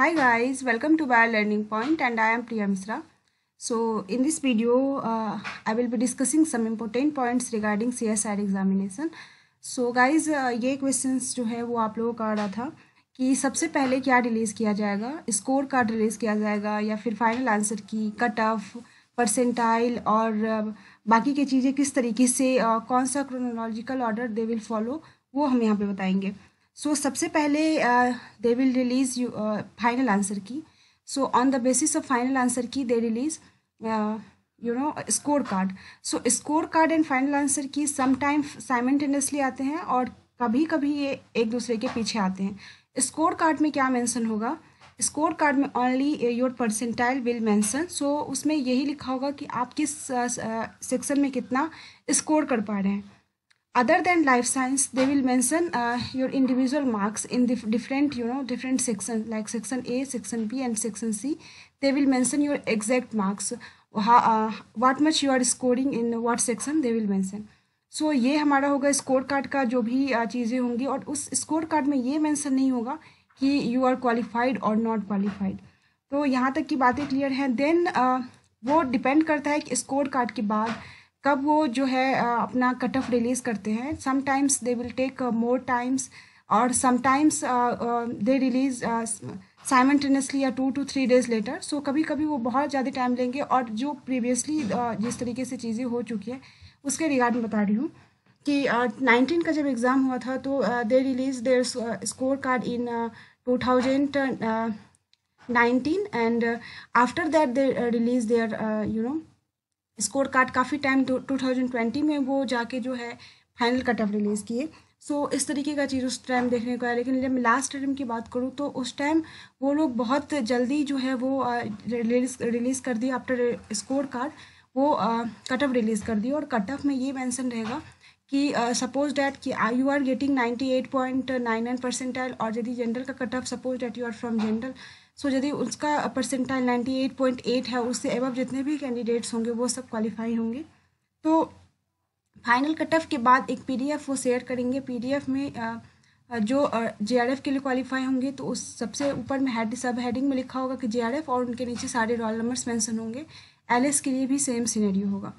Hi guys, welcome to Bio Learning Point and I am Priya Misra. So in this video, uh, I will be discussing some important points regarding CSR examination. So guys, uh, ये questions जो है वो आप लोगों का आ रहा था कि सबसे पहले क्या रिलीज़ किया जाएगा स्कोर कार्ड रिलीज़ किया जाएगा या फिर final answer key cut off percentile और बाकी की चीज़ें किस तरीके से कौन सा chronological order they will follow वो हम यहाँ पे बताएंगे सो so, सबसे पहले they will release you final answer key so on the basis of final answer key they release you know score card so score card and final answer key sometime simultaneously आते हैं और कभी कभी ये एक दूसरे के पीछे आते हैं स्कोर कार्ड में क्या मेंशन होगा स्कोर कार्ड में only your percentile will mention so उसमें यही लिखा होगा कि आप किस सेक्शन uh, uh, में कितना स्कोर कर पा रहे हैं other than life science they will mention uh, your individual marks in the different you know different section like section a section b and section c they will mention your exact marks how, uh, what much you are scoring in what section they will mention so so, ये हमारा होगा score card का जो भी चीज़ें होंगी और उस स्कोर कार्ड में ये मेंशन नहीं होगा कि यू आर क्वालिफाइड और नॉट क्वालिफाइड तो यहाँ तक की बातें क्लियर हैं देन uh, वो डिपेंड करता है कि स्कोर कार्ड के बाद कब वो जो है अपना कट ऑफ रिलीज़ करते हैं sometimes they will take more times और समटाइम्स दे रिलीज़ साइमटेनियसली या two two three days later so कभी कभी वो बहुत ज़्यादा टाइम लेंगे और जो प्रीवियसली जिस तरीके से चीज़ें हो चुकी है उसके रिगार्ड में बता रही हूँ कि नाइनटीन का जब एग्ज़ाम हुआ था तो they release their score card in two thousand nineteen and after that they release their you know score card काफ़ी टाइम 2020 में वो जाके जो है फाइनल कट ऑफ रिलीज़ किए सो so, इस तरीके का चीज़ उस टाइम देखने को आया लेकिन जब मैं लास्ट टाइम की बात करूँ तो उस टाइम वो लोग बहुत जल्दी जो है वो रिलीज रिलीज़ कर दिए आफ्टर स्कोर कार्ड वो कट ऑफ रिलीज़ कर दिए और कट ऑफ में ये मैंसन रहेगा कि सपोज डैट कि you are getting ninety eight point nine nine percentile और यदि जनरल का cut off suppose that you are from general so यदि उसका परसेंटाइल 98.8 है उससे एवब जितने भी कैंडिडेट्स होंगे वो सब क्वालिफाई होंगे तो फाइनल कट ऑफ के बाद एक पीडीएफ वो शेयर करेंगे पीडीएफ में जे जो जेआरएफ के लिए क्वालिफाई होंगे तो उस सबसे ऊपर में हेड सब हेडिंग में लिखा होगा कि जेआरएफ और उनके नीचे सारे रोल नंबर्स मैंसन होंगे एलएस के लिए भी सेम सीनरी होगा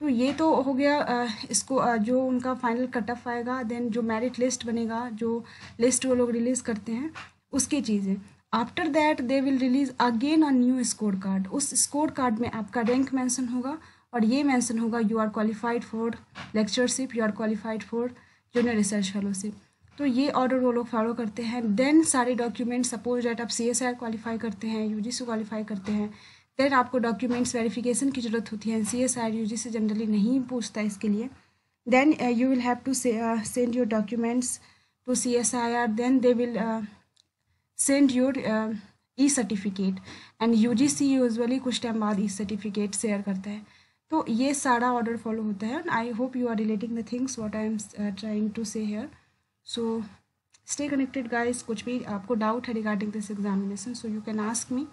तो ये तो हो गया इसको जो उनका फाइनल कट ऑफ आएगा देन जो मेरिट लिस्ट बनेगा जो लिस्ट वो लोग रिलीज़ करते हैं उसकी चीज़ें after that they will release again a new score card उस स्कोर कार्ड में आपका रैंक मैंसन होगा और ये मैंसन होगा you are qualified for lectureship you are qualified for junior research fellowship तो ये ऑर्डर वो लोग फॉलो करते हैं देन सारे डॉक्यूमेंट सपोज डैट आप सी एस आर क्वालिफाई करते हैं यू जी से क्वालिफाई करते हैं देन आपको डॉक्यूमेंट्स वेरीफिकेशन की ज़रूरत होती है C S R U G से जनरली नहीं पूछता इसके लिए then you will have to send your documents to C S I R then they will send your e certificate and U G C usually कुछ time बाद e certificate share करता है तो ये सारा ऑर्डर फॉलो होता है and I hope you are relating the things what I am trying to say here so stay connected guys कुछ भी आपको डाउट है regarding this examination so you can ask me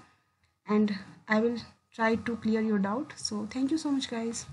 and I will try to clear your doubt so thank you so much guys